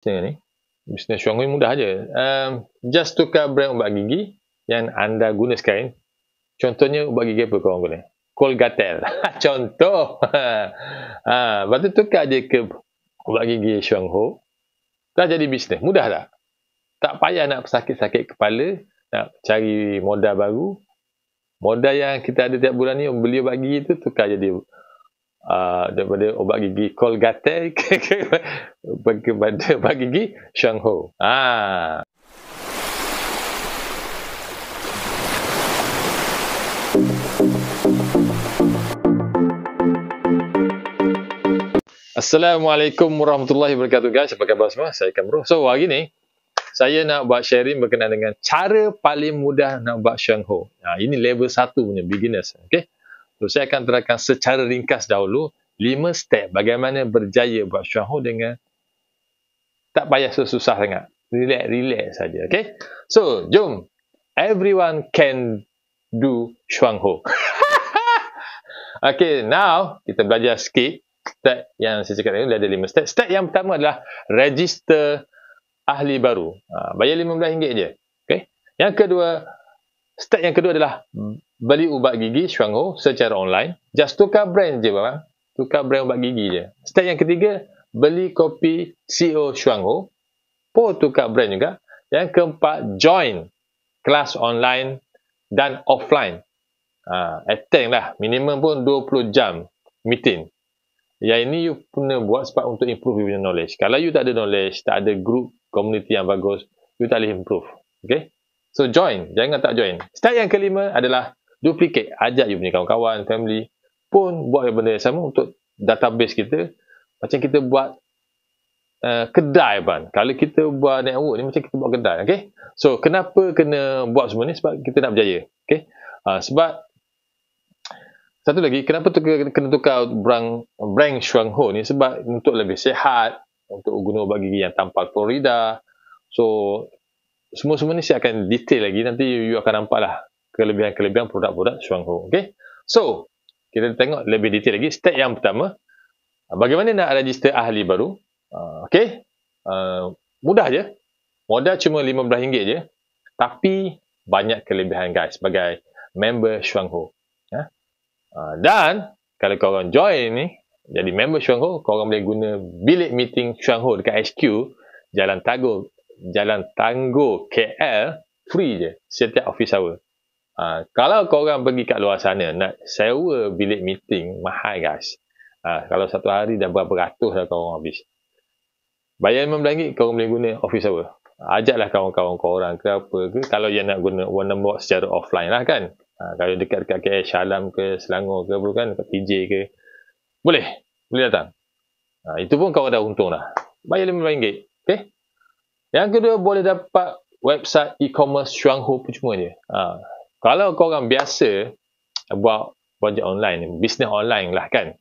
Tengok ni. Bisnes Shuangui mudah je. Um, just tukar brand ubat gigi yang anda guna sekarang. Contohnya ubat gigi apa korang guna? Colgatel. Contoh. ha, lepas tu tukar je ke ubat gigi Shuangho. Dah jadi bisnes. Mudah tak? Tak payah nak sakit-sakit kepala. Nak cari modal baru. Modal yang kita ada tiap bulan ni beli ubat gigi tu tukar jadi uh, daripada ubat gigi Colgate ke, ke, ke, kepada ubat gigi Shangho. Ah. Assalamualaikum warahmatullahi wabarakatuh guys. Apa khabar semua? Saya Kamroh. So hari ni saya nak buat sharing berkenaan dengan cara paling mudah nak buat Shangho. Ha, ah, ini level 1 punya beginners. Okay. So, saya akan terangkan secara ringkas dahulu lima step bagaimana berjaya buat syuahu dengan tak payah susah sangat. Relax, relax saja. Okay? So, jom. Everyone can do Shuang Ho. okay, now kita belajar sikit. Step yang saya cakap tadi, ada lima step. Step yang pertama adalah register ahli baru. Ha, bayar RM15 je. Okay? Yang kedua, step yang kedua adalah beli ubat gigi Shuangho secara online. Just tukar brand je bang. Tukar brand ubat gigi je. Step yang ketiga, beli kopi CEO Shuangho. Po tukar brand juga. Yang keempat, join kelas online dan offline. Ha, attend lah. Minimum pun 20 jam meeting. Ya ini you kena buat sebab untuk improve your knowledge. Kalau you tak ada knowledge, tak ada group community yang bagus, you tak boleh improve. Okay? So join. Jangan tak join. Step yang kelima adalah duplicate, ajak you punya kawan-kawan, family pun buat benda yang sama untuk database kita macam kita buat uh, kedai ban. Kalau kita buat network ni macam kita buat kedai, okey. So kenapa kena buat semua ni sebab kita nak berjaya, okey. Uh, sebab satu lagi kenapa tu kena tukar brand brand Shuangho ni sebab untuk lebih sihat, untuk guna bagi yang tanpa Florida. So semua-semua ni saya akan detail lagi nanti you, you akan nampak lah kelebihan-kelebihan produk-produk Shuang Ho. Okay? So, kita tengok lebih detail lagi. Step yang pertama, uh, bagaimana nak register ahli baru? Uh, okay? Uh, mudah je. Modal cuma RM15 je. Tapi, banyak kelebihan guys sebagai member Shuang Ho. Ya? Uh, dan, kalau korang join ni, jadi member Shuang Ho, korang boleh guna bilik meeting Shuang Ho dekat HQ, Jalan Tagur, Jalan Tangguh KL, free je, setiap office hour. Ha, kalau orang pergi kat luar sana nak sewa bilik meeting mahal guys. Ha, kalau satu hari dah berapa ratus dah korang habis. Bayar RM5 lagi korang boleh guna office hour. Ajaklah kawan-kawan korang ke apa ke kalau yang nak guna Wonderbox secara offline lah kan. Ha, kalau dekat-dekat KL Shalam ke Selangor ke bukan kan PJ ke. Boleh. Boleh datang. Ha, itu pun kau dah untung lah. Bayar RM5. Okay. Yang kedua boleh dapat website e-commerce Shuanghu percuma je. Ha, kalau kau orang biasa eh, buat projek online, bisnes online lah kan,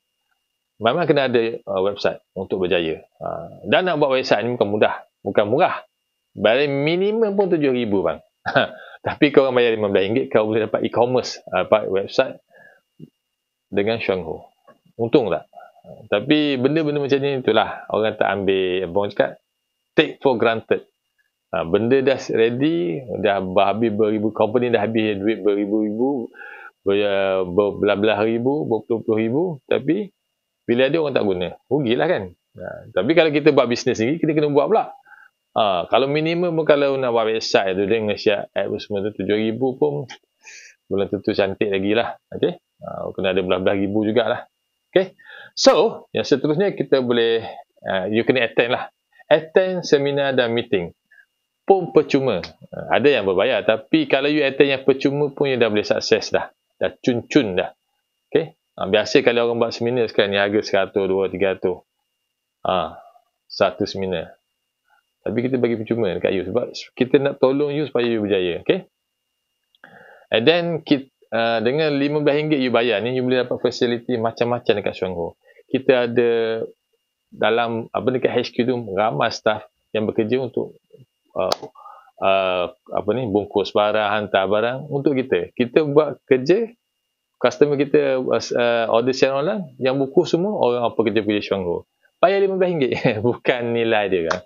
memang kena ada uh, website untuk berjaya. Uh, dan nak buat website ni bukan mudah, bukan murah. Bayar minimum pun RM7,000 bang. Tapi kau orang bayar RM15, kau boleh dapat e-commerce, dapat uh, website dengan Shuangho. Untung tak? Tapi benda-benda macam ni itulah orang tak ambil bonus kat take for granted. Ha, benda dah ready, dah habis beribu, company dah habis duit beribu-ribu, berbelah-belah ribu, berpuluh-puluh ribu, tapi bila ada orang tak guna, rugilah kan. Ha, tapi kalau kita buat bisnes sendiri, kita kena buat pula. Ha, kalau minimum kalau nak buat website tu, dengan siap app semua tu, tujuh ribu pun belum tentu cantik lagi lah. Okay? Ha, kena ada belah-belah ribu jugalah. Okay? So, yang seterusnya kita boleh, uh, you kena attend lah. Attend seminar dan meeting pun percuma. Ada yang berbayar tapi kalau you attend yang percuma pun you dah boleh sukses dah. Dah cun-cun dah. Okay? Ha, biasa kalau orang buat seminar sekarang ni harga 100, 2, 300. Ha, satu seminar. Tapi kita bagi percuma dekat you sebab kita nak tolong you supaya you berjaya. Okay? And then kita, ha, uh, dengan RM15 you bayar ni you boleh dapat facility macam-macam dekat Shuangho. Kita ada dalam apa dekat HQ tu ramai staff yang bekerja untuk Uh, uh, apa ni bungkus barang hantar barang untuk kita kita buat kerja customer kita uh, order secara online yang buku semua orang apa kerja pergi Shuanggu bayar RM15 bukan nilai dia kan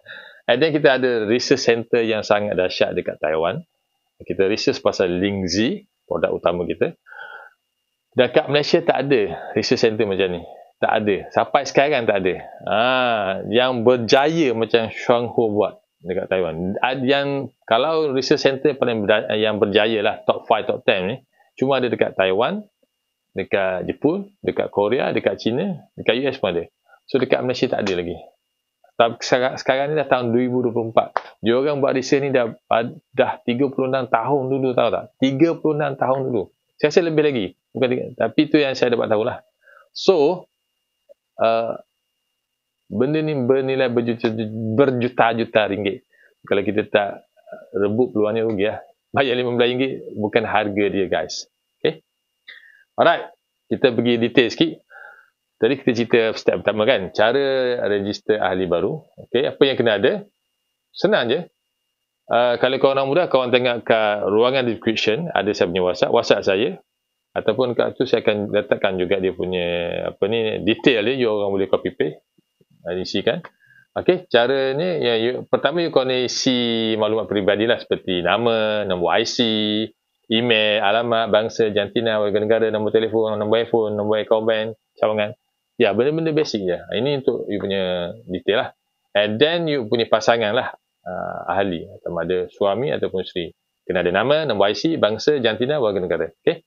and then kita ada research center yang sangat dahsyat dekat Taiwan kita research pasal Lingzi produk utama kita kat Malaysia tak ada research center macam ni tak ada sampai sekarang tak ada ha, yang berjaya macam Shuang Shuanghu buat dekat Taiwan. Yang kalau research center yang paling berjaya, yang berjaya lah top 5 top 10 ni cuma ada dekat Taiwan, dekat Jepun, dekat Korea, dekat China, dekat US pun ada. So dekat Malaysia tak ada lagi. Tapi sekarang, sekarang ni dah tahun 2024. Dia orang buat research ni dah dah 36 tahun dulu tahu tak? 36 tahun dulu. Saya rasa lebih lagi. Bukan tapi tu yang saya dapat tahulah. So uh, benda ni bernilai berjuta-juta ringgit kalau kita tak rebut peluangnya rugi lah bayar RM15 bukan harga dia guys Okay. alright kita pergi detail sikit tadi kita cerita step pertama kan cara register ahli baru Okay, apa yang kena ada senang je uh, kalau kau orang muda kau tengok ke ruangan description ada saya punya whatsapp whatsapp saya ataupun kat tu saya akan letakkan juga dia punya apa ni detail dia you orang boleh copy paste isi kan. Okey, caranya ya, ya, pertama you kena isi maklumat peribadilah seperti nama, nombor IC, email, alamat, bangsa, jantina, warga negara, nombor telefon, nombor iPhone, nombor account bank, cawangan. Ya, benda-benda basic je. Ini untuk you punya detail lah. And then you punya pasangan lah, uh, ahli, sama ada suami ataupun isteri. Kena ada nama, nombor IC, bangsa, jantina, warga negara. Okay,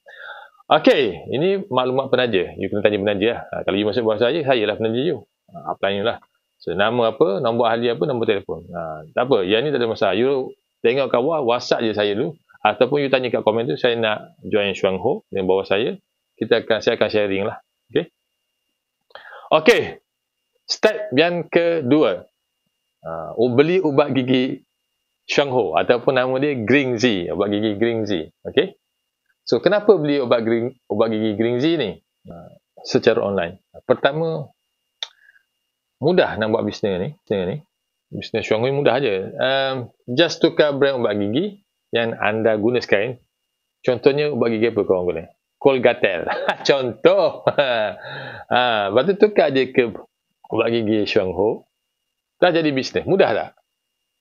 Okey, ini maklumat penaja. You kena tanya penaja lah. Ha, kalau you masuk bahasa saya, saya lah penaja you. Ha, ah, tanya lah. So, nama apa, nombor ahli apa, nombor telefon. Ha, tak apa, yang ni tak ada masalah. You tengok kawal, whatsapp je saya dulu. Ataupun you tanya kat komen tu, saya nak join Shuang Ho dengan bawah saya. Kita akan, saya akan sharing lah. Okay. Okay. Step yang kedua. Uh, beli ubat gigi Shuang Ho ataupun nama dia Green Z. Ubat gigi Green Z. Okay. So, kenapa beli ubat, green, ubat gigi Green Z ni? Uh, secara online. Pertama, mudah nak buat bisnes ni bisnes ni bisnes Shuang mudah aja. um, just tukar brand ubat gigi yang anda guna sekarang contohnya ubat gigi apa korang guna Colgate. contoh ha, lepas tukar je ke ubat gigi Shuang Ho dah jadi bisnes mudah tak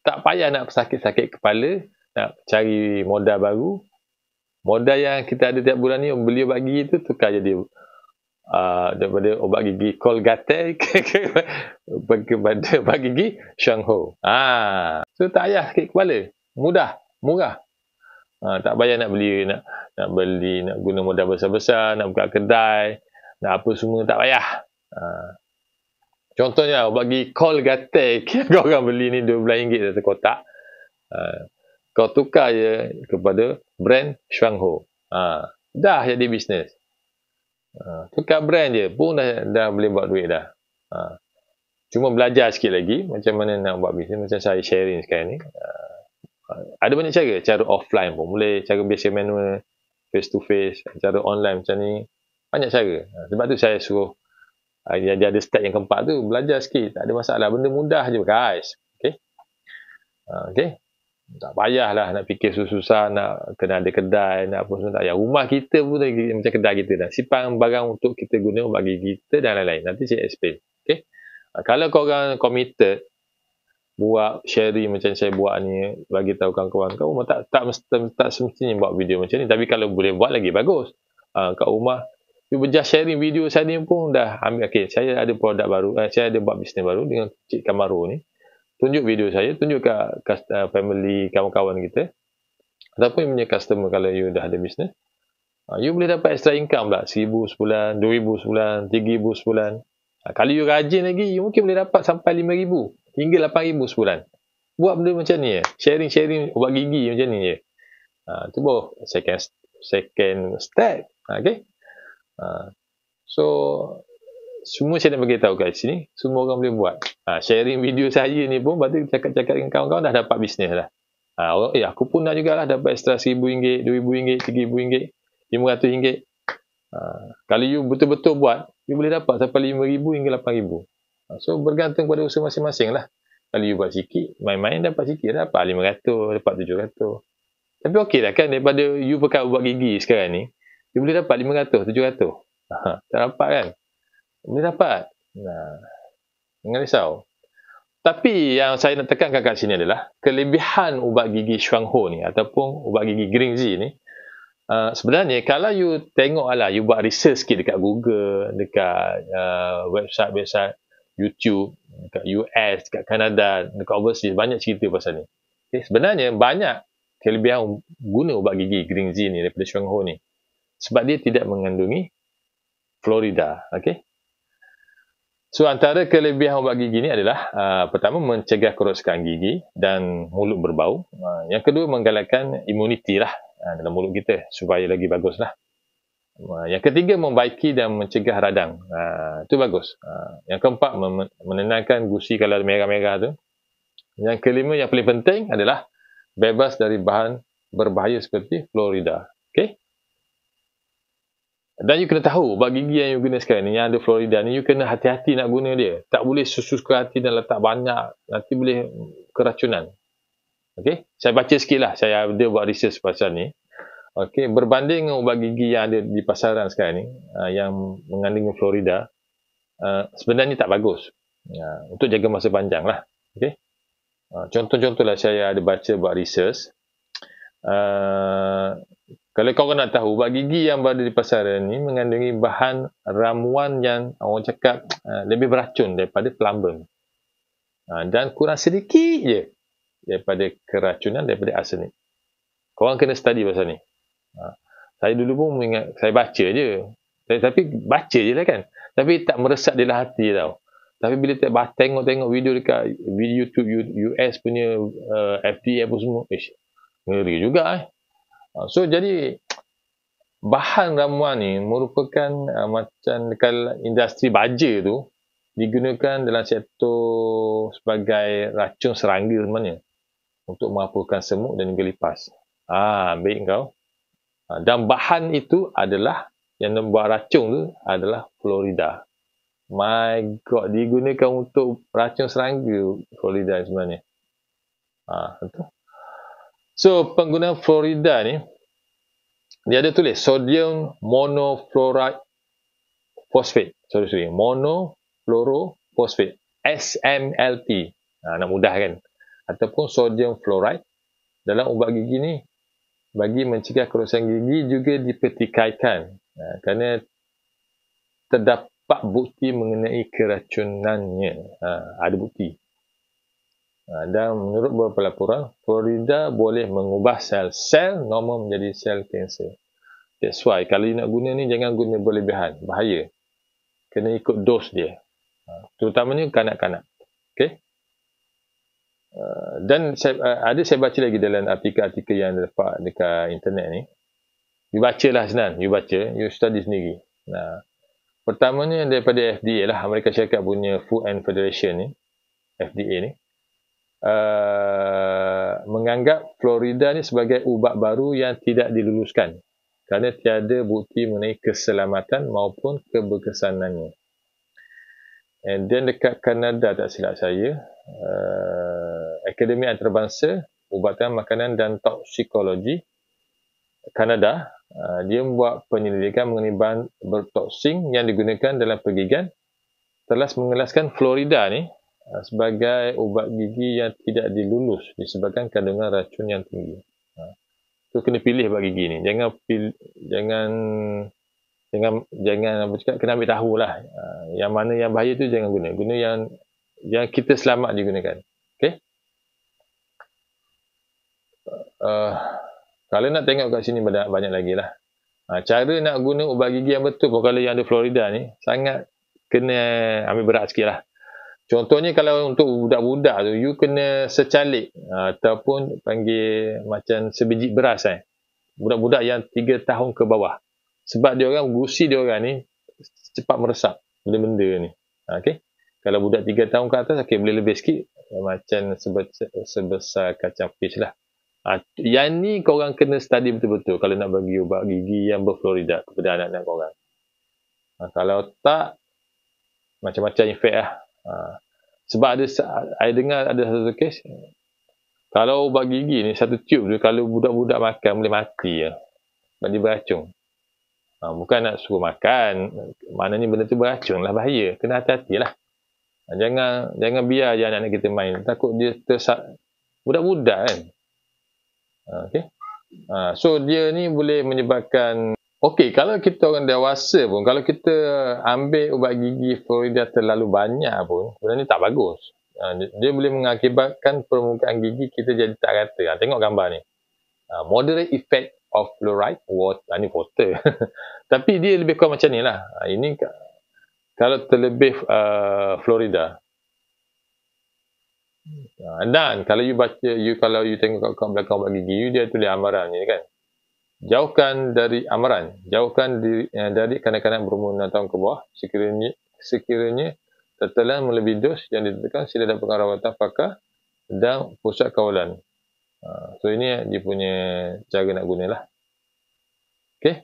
tak payah nak sakit-sakit kepala nak cari modal baru modal yang kita ada tiap bulan ni beli ubat gigi tu tukar jadi Ah, daripada ubat gigi Colgate ke, kepada ubat gigi Shangho. Ah, ha. so tak payah sakit kepala. Mudah, murah. Ha, tak payah nak beli nak nak beli nak guna modal besar-besar nak buka kedai nak apa semua tak payah ha. contohnya bagi gigi Colgate, kau orang beli ni RM12 satu kotak ha. kau tukar je kepada brand Shangho. ha. dah jadi bisnes Ha, tukar brand je pun dah, dah boleh buat duit dah. Uh, cuma belajar sikit lagi macam mana nak buat bisnes. Macam saya sharing sekarang ni. Uh, ada banyak cara. Cara offline pun boleh. Cara biasa manual. Face to face. Cara online macam ni. Banyak cara. Uh, sebab tu saya suruh uh, dia ada step yang keempat tu. Belajar sikit. Tak ada masalah. Benda mudah je guys. Okay. Uh, okay tak payahlah nak fikir susah-susah nak kena ada kedai nak apa semua tak payah rumah kita pun macam kedai kita dah simpan barang untuk kita guna bagi kita dan lain-lain nanti saya explain okay? Ah, kalau korang committed buat sharing macam saya buat ni bagi tahu kawan-kawan kau rumah tak tak, tak, tak semestinya buat video macam ni tapi kalau boleh buat lagi bagus uh, kat rumah cuba just sharing video saya ni pun dah ambil okay, saya ada produk baru eh, saya ada buat bisnes baru dengan Cik Kamaru ni tunjuk video saya, tunjuk ke eh, family, kawan-kawan kita ataupun punya customer kalau you dah ada bisnes ah, you boleh dapat extra income lah, RM1,000 sebulan, RM2,000 sebulan, RM3,000 sebulan ah, kalau you rajin lagi, you mungkin boleh dapat sampai RM5,000 hingga RM8,000 sebulan buat benda macam ni ya, sharing-sharing buat gigi macam ni je ah, tu baru second, second step okay? so semua saya nak bagi tahu guys, sini, semua orang boleh buat. Ha, sharing video saya ni pun pada cakap-cakap dengan kawan-kawan dah dapat bisnes lah. Ha, orang, eh aku pun nak jugalah dapat extra RM1,000, RM2,000, RM3,000, RM500. Ha, kalau you betul-betul buat, you boleh dapat sampai RM5,000 hingga RM8,000. Ha, so bergantung pada usaha masing-masing lah. Kalau you buat sikit, main-main dapat sikit, dapat RM500, dapat RM700. Tapi okey lah kan daripada you pekat buat gigi sekarang ni, you boleh dapat RM500, RM700. Ha, tak dapat kan? Boleh dapat. Nah. Jangan risau. Tapi yang saya nak tekankan kat sini adalah kelebihan ubat gigi Shuang Ho ni ataupun ubat gigi Green Z ni uh, sebenarnya kalau you tengok lah, you buat research sikit dekat Google, dekat uh, website-website YouTube, dekat US, dekat Kanada, dekat overseas, banyak cerita pasal ni. Okay, eh, sebenarnya banyak kelebihan guna ubat gigi Green Z ni daripada Shuang Ho ni sebab dia tidak mengandungi Florida. Okay? So antara kelebihan ubat gigi ni adalah uh, pertama mencegah kerosakan gigi dan mulut berbau. Uh, yang kedua menggalakkan imuniti lah uh, dalam mulut kita supaya lagi bagus lah. Uh, yang ketiga membaiki dan mencegah radang. Uh, itu uh, bagus. Uh, yang keempat menenangkan gusi kalau merah-merah tu. Yang kelima yang paling penting adalah bebas dari bahan berbahaya seperti Florida. Okay? Dan you kena tahu bagi gigi yang you guna sekarang ni yang ada Florida ni you kena hati-hati nak guna dia. Tak boleh susu ke hati dan letak banyak nanti boleh keracunan. Okey, saya baca sikit lah. Saya ada buat research pasal ni. Okey, berbanding dengan ubat gigi yang ada di pasaran sekarang ni ah, yang mengandungi Florida, ah, sebenarnya tak bagus. Ya, untuk jaga masa panjang lah. Okey. Uh, ah, contoh-contohlah saya ada baca buat research. Kalau kau nak tahu, ubat gigi yang berada di pasaran ni mengandungi bahan ramuan yang orang cakap uh, lebih beracun daripada pelambang. Uh, ah, dan kurang sedikit je daripada keracunan daripada arsenik. Korang kena study pasal ni. Uh, saya dulu pun ingat, saya baca je. Saya, tapi baca je lah kan. Tapi tak meresap dalam hati tau. Tapi bila tak tengok-tengok video dekat video YouTube US punya uh, FDA apa semua, ish, ngeri juga eh. Ha, so jadi bahan ramuan ni merupakan uh, macam dekat industri baja tu digunakan dalam sektor sebagai racun serangga sebenarnya untuk menghapuskan semut dan juga lipas. Ah, ha, baik kau. Dan bahan itu adalah yang membuat racun tu adalah Florida. My God, digunakan untuk racun serangga Florida sebenarnya. Ah, betul. So pengguna Florida ni dia ada tulis sodium monofluoride phosphate. Sorry sorry, monofluorophosphate SMLP. Ha, nak mudah kan? Ataupun sodium fluoride dalam ubat gigi ni bagi mencegah kerosakan gigi juga dipertikaikan. Ha, kerana terdapat bukti mengenai keracunannya. Ha, ada bukti. Ha, dan menurut beberapa laporan, Florida boleh mengubah sel-sel normal menjadi sel kanser. That's why kalau nak guna ni jangan guna berlebihan, bahaya. Kena ikut dos dia. Ha, terutamanya kanak-kanak. Okey. Ha, dan saya, ada saya baca lagi dalam artikel-artikel yang dapat dekat internet ni. You baca lah Senan, you baca, you study sendiri. Nah, pertamanya daripada FDA lah, Amerika Syarikat punya Food and Federation ni, FDA ni, Uh, menganggap Florida ni sebagai ubat baru yang tidak diluluskan kerana tiada bukti mengenai keselamatan maupun keberkesanannya. And then dekat Kanada tak silap saya, uh, Akademi Antarabangsa Ubatan Makanan dan Toksikologi Kanada uh, dia membuat penyelidikan mengenai bahan bertoksin yang digunakan dalam pergigan telah mengelaskan Florida ni Uh, sebagai ubat gigi yang tidak dilulus disebabkan kandungan racun yang tinggi. Itu uh, kena pilih buat gigi ni. Jangan pilih, jangan jangan jangan apa cakap kena ambil tahu lah uh, yang mana yang bahaya tu jangan guna. Guna yang yang kita selamat digunakan. Okey. Uh, kalau nak tengok kat sini banyak, banyak lagi lah. Uh, cara nak guna ubat gigi yang betul pun kalau yang di Florida ni sangat kena ambil berat sikit lah. Contohnya kalau untuk budak-budak tu, you kena secalik ah, ataupun panggil macam sebiji beras kan. Eh. Budak-budak yang tiga tahun ke bawah. Sebab dia orang, gusi dia orang ni cepat meresap benda-benda ni. Ah, okay. Kalau budak tiga tahun ke atas, okay, boleh lebih sikit. Macam sebesar, sebesar kacang fish lah. Ha, yang ni korang kena study betul-betul kalau nak bagi ubat gigi yang berfluorida kepada anak-anak korang. Ha, kalau tak, macam-macam efek lah. Ha. Sebab ada, saya dengar ada satu kes, kalau ubat gigi ni, satu tube dia, kalau budak-budak makan, boleh mati ya. Bagi beracun. Ha, bukan nak suruh makan, maknanya benda tu beracun lah, bahaya. Kena hati-hati lah. Ha, jangan, jangan biar je anak-anak kita main. Takut dia tersak, budak-budak kan. Ha, okay. Ha, so, dia ni boleh menyebabkan Okey, kalau kita orang dewasa pun, kalau kita ambil ubat gigi Florida terlalu banyak pun, sebenarnya tak bagus. Ha, dia, dia boleh mengakibatkan permukaan gigi kita jadi tak rata. Ha, tengok gambar ni. Ha, moderate effect of fluoride water. Ha, ni water. Tapi dia lebih kurang macam ni lah. Ha, ini kalau terlebih uh, Florida. Ha, dan kalau you baca, you kalau you tengok kat belakang ubat gigi, you dia tulis amaran ni kan jauhkan dari amaran, jauhkan diri, eh, dari kanak-kanak berumur 6 tahun ke bawah sekiranya sekiranya tertelan melebihi dos yang ditetapkan sila dan pengarawatan pakar dan pusat kawalan. Ha, so ini dia punya cara nak gunalah. Okey.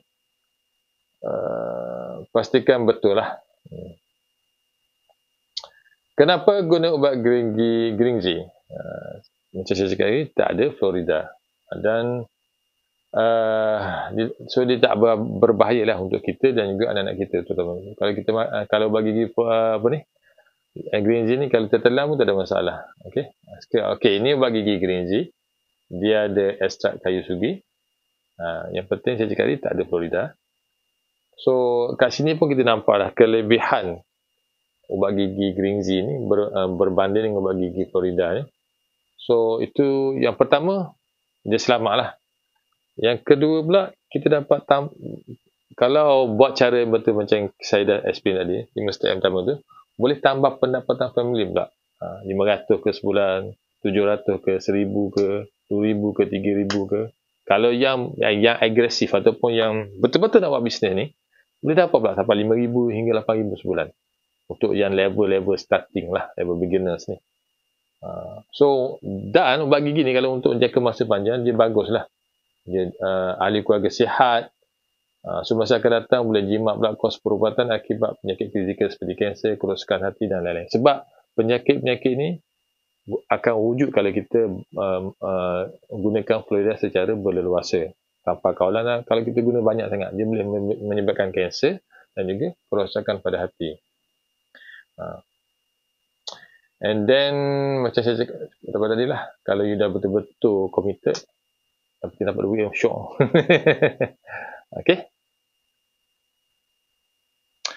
Uh, pastikan betul lah. Hmm. Kenapa guna ubat gringi Gringy? Uh, ha, macam saya cakap tadi, tak ada Florida. Dan Ah, so dia tak berbahayalah untuk kita dan juga anak-anak kita terutama. Kalau kita uh, kalau bagi uh, apa ni? Green ni kalau tertelan pun tak ada masalah. Okey. Okey, okay, ini bagi gigi green Dia ada ekstrak kayu sugi. Uh, yang penting saya cakap ni tak ada Florida. So kat sini pun kita nampak lah kelebihan ubat gigi green ni ber, uh, berbanding dengan ubat gigi Florida ni. So itu yang pertama dia selamat lah. Yang kedua pula, kita dapat tam- kalau buat cara yang betul macam saya dah explain tadi, 5 step yang pertama tu, boleh tambah pendapatan family pula. Ha, 500 ke sebulan, 700 ke 1000 ke, 2000 ke 3000 ke. Kalau yang, yang yang agresif ataupun yang betul-betul nak buat bisnes ni, boleh dapat pula sampai 5000 hingga 8000 sebulan. Untuk yang level-level starting lah, level beginners ni. Ha, so, dan bagi gini kalau untuk jangka masa panjang, dia bagus lah uh, ahli keluarga sihat. Uh, so akan datang boleh jimat pula kos perubatan akibat penyakit fizikal seperti kanser, kerosakan hati dan lain-lain. Sebab penyakit-penyakit ini akan wujud kalau kita uh, uh, gunakan fluida secara berleluasa. Tanpa kaulan lah. Kalau kita guna banyak sangat, dia boleh menyebabkan kanser dan juga kerosakan pada hati. Uh. And then, macam saya cakap daripada tadi lah, kalau you dah betul-betul committed, tapi kita dapat duit yang syok. okay.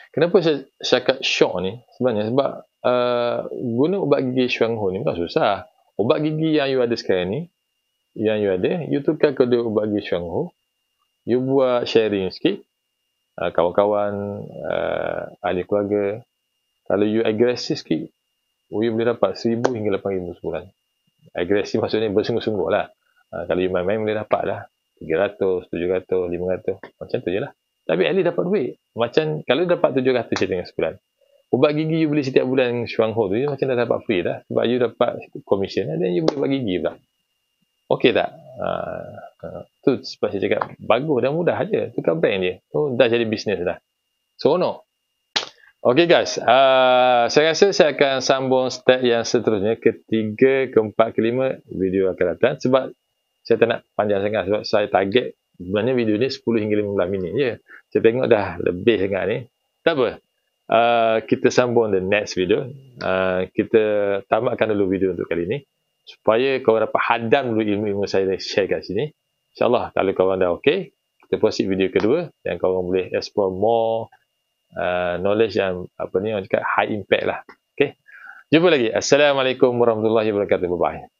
Kenapa saya cakap syok ni? Sebenarnya sebab uh, guna ubat gigi Shuang Ho ni bukan susah. Ubat gigi yang you ada sekarang ni, yang you ada, you tukar ke dia ubat gigi Shuang Ho, you buat sharing sikit, uh, kawan-kawan, uh, ahli keluarga, kalau you agresif sikit, you boleh dapat RM1,000 hingga RM8,000 sebulan. Agresif maksudnya bersungguh-sungguh lah. Ah, kalau you main-main boleh dapat lah. 300, 700, 500. Macam tu je lah. Tapi at least dapat duit. Macam kalau you dapat 700 je dengan sebulan. Ubat gigi you beli setiap bulan Shuang Ho tu, you macam dah dapat free dah. Sebab you dapat commission lah, then you boleh buat gigi pula. Okay tak? Uh, uh, tu sebab saya cakap, bagus dan mudah aja. Tukar brand dia. Tu dah jadi bisnes dah. So, no. Okay guys, uh, saya rasa saya akan sambung step yang seterusnya. Ketiga, keempat, kelima video akan datang. Sebab saya tak nak panjang sangat sebab saya target sebenarnya video ni 10 hingga 15 minit je. Saya tengok dah lebih sangat ni. Tak apa. Uh, kita sambung the next video. Uh, kita tamatkan dulu video untuk kali ni. Supaya korang dapat hadam dulu ilmu-ilmu saya dah share kat sini. InsyaAllah kalau korang dah okay. Kita proceed video kedua. Yang korang boleh explore more uh, knowledge yang apa ni orang cakap high impact lah. Okay. Jumpa lagi. Assalamualaikum warahmatullahi wabarakatuh. Bye-bye.